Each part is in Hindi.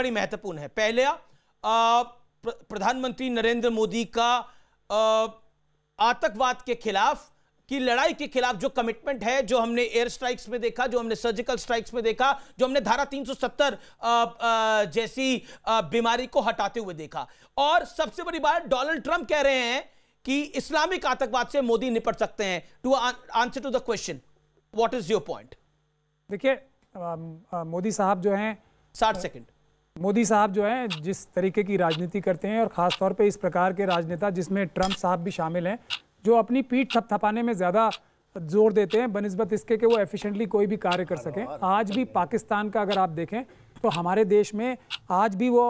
बड़ी महत्वपूर्ण है पहले प्रधानमंत्री नरेंद्र मोदी का आतंकवाद के खिलाफ की लड़ाई के खिलाफ जो कमिटमेंट है जो हमने एयर स्ट्राइक्स में देखा जो हमने सर्जिकल स्ट्राइक्स में देखा जो हमने धारा 370 जैसी बीमारी को हटाते हुए देखा और सबसे बड़ी बात डोनाल्ड ट्रंप कह रहे हैं कि इस्लामिक आतंकवाद से मोदी निपट सकते हैं to answer to the question what is your point देखिए मोदी साहब जो हैं साठ सेकंड मोदी साहब जो हैं जिस तरीके की राजनीति करते हैं और ख़ास तौर पे इस प्रकार के राजनेता जिसमें ट्रंप साहब भी शामिल हैं जो अपनी पीठ थपथपाने में ज़्यादा जोर देते हैं बनस्बत इसके कि वो एफिशिएंटली कोई भी कार्य कर सकें आज भी पाकिस्तान का अगर आप देखें तो हमारे देश में आज भी वो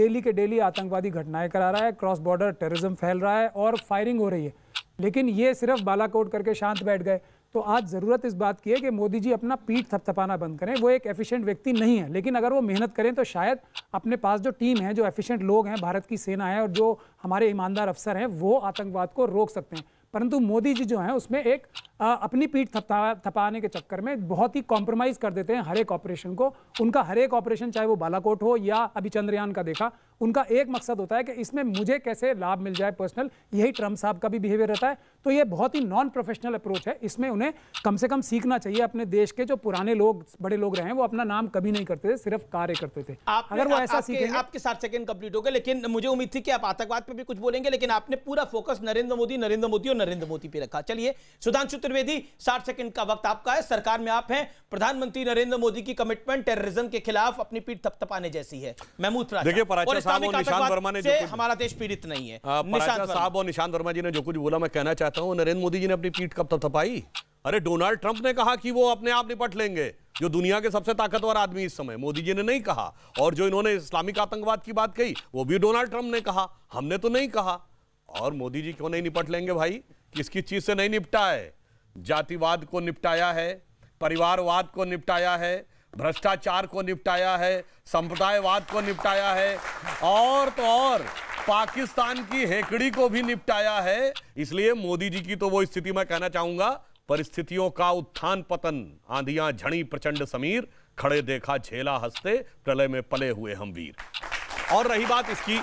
डेली के डेली आतंकवादी घटनाएँ करा रहा है क्रॉस बॉर्डर टेररिज्म फैल रहा है और फायरिंग हो रही है लेकिन ये सिर्फ बालाकोट करके शांत बैठ गए तो आज ज़रूरत इस बात की है कि मोदी जी अपना पीठ थपथपाना बंद करें वो एक एफिशिएंट व्यक्ति नहीं है लेकिन अगर वो मेहनत करें तो शायद अपने पास जो टीम है जो एफिशिएंट लोग हैं भारत की सेना है और जो हमारे ईमानदार अफसर हैं वो आतंकवाद को रोक सकते हैं परंतु मोदी जी जो हैं उसमें एक आ, अपनी पीठ थपा थपाने के चक्कर में बहुत ही कॉम्प्रोमाइज़ कर देते हैं हर एक ऑपरेशन को उनका हर एक ऑपरेशन चाहे वो बालाकोट हो या अभी चंद्रयान का देखा उनका एक मकसद होता है कि इसमें मुझे कैसे लाभ मिल जाए पर्सनल यही ट्रम्प साहब का भी बिहेवियर रहता है तो ये बहुत ही नॉन प्रोफेशनल अप्रोच है इसमें उन्हें कम से कम सीखना चाहिए अपने देश के जो पुराने लोग बड़े लोग रहे हैं वो अपना नाम कभी नहीं करते थे सिर्फ कार्य करते थे अगर वो ऐसा सीखेंगे आपके साथ सेकंड कंप्लीट हो गए लेकिन मुझे उम्मीद थी कि आप आतंकवाद पर भी कुछ बोलेंगे लेकिन आपने पूरा फोकस नरेंद्र मोदी नरेंद्र मोदी और नरेंद्र मोदी पे रखा चलिए सुधांश चतुर्वेदी साठ सेकंड का वक्त आपका है सरकार में आप हैं प्रधानमंत्री नरेंद्र मोदी की कमिटमेंट टेररिज्म के खिलाफ अपनी पीठ थपथपाने जैसी है महमूद देखिए ने हमारा देश पीड़ित नहीं है हाँ, साहब और निशांत वर्मा जी ने जो कुछ बोला मैं कहना चाहता हूँ नरेंद्र मोदी जी ने अपनी पीठ कब थपथपाई अरे डोनाल्ड ट्रंप ने कहा कि वो अपने आप निपट लेंगे जो दुनिया के सबसे ताकतवर आदमी इस समय मोदी जी ने नहीं कहा और जो इन्होंने इस्लामिक आतंकवाद की बात कही वो भी डोनाल्ड ट्रंप ने कहा हमने तो नहीं कहा और मोदी जी क्यों नहीं निपट लेंगे भाई किस किस चीज से नहीं निपटा है जातिवाद को निपटाया है परिवारवाद को निपटाया है भ्रष्टाचार को निपटाया है संप्रदायवाद को निपटाया है और तो और पाकिस्तान की हेकड़ी को भी निपटाया है इसलिए मोदी जी की तो वो स्थिति में कहना चाहूंगा परिस्थितियों का उत्थान पतन आंधिया झड़ी प्रचंड समीर खड़े देखा झेला हंसते प्रलय में पले हुए हम वीर और रही बात इसकी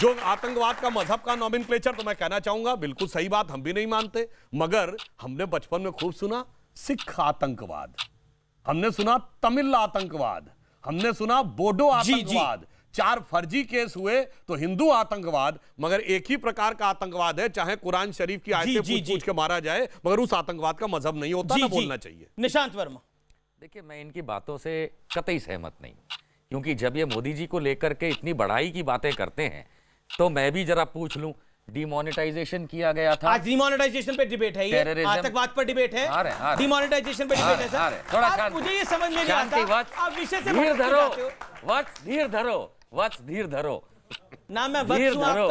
जो आतंकवाद का मजहब का नॉमिन तो मैं कहना चाहूंगा बिल्कुल सही बात हम भी नहीं मानते मगर हमने बचपन में खूब सुना सिख आतंकवाद हमने सुना तमिल आतंकवाद हमने सुना बोडो आतंकवाद चार फर्जी केस हुए तो हिंदू आतंकवाद मगर एक ही प्रकार का आतंकवाद है चाहे कुरान शरीफ की आयतें पूछ पूछ के मारा जाए मगर उस आतंकवाद का मजहब नहीं होता ना बोलना चाहिए निशांत वर्मा देखिए मैं इनकी बातों से कतई सहमत नहीं क्योंकि जब ये मोदी जी को लेकर के इतनी बढ़ाई की बातें करते हैं तो मैं भी जरा पूछ लूं डिमोनिटाइजेशन किया गया था आज डिमोनेटाइजेशन पे डिबेट है ये आतंकवाद पर डिबेट है डिमोनिटाइजेशन पे डिबेट है सर थोड़ा मुझे ये समझ नहीं आता आप विषय से धीर धरो वत्स धीर धरो वत्स धीर धरो ना मैं धीर धरो